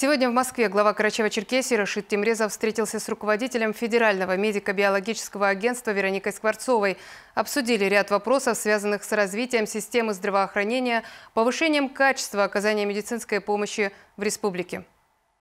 Сегодня в Москве глава Карачева-Черкесии Рашид Тимрезов встретился с руководителем Федерального медико-биологического агентства Вероникой Скворцовой. Обсудили ряд вопросов, связанных с развитием системы здравоохранения, повышением качества оказания медицинской помощи в республике.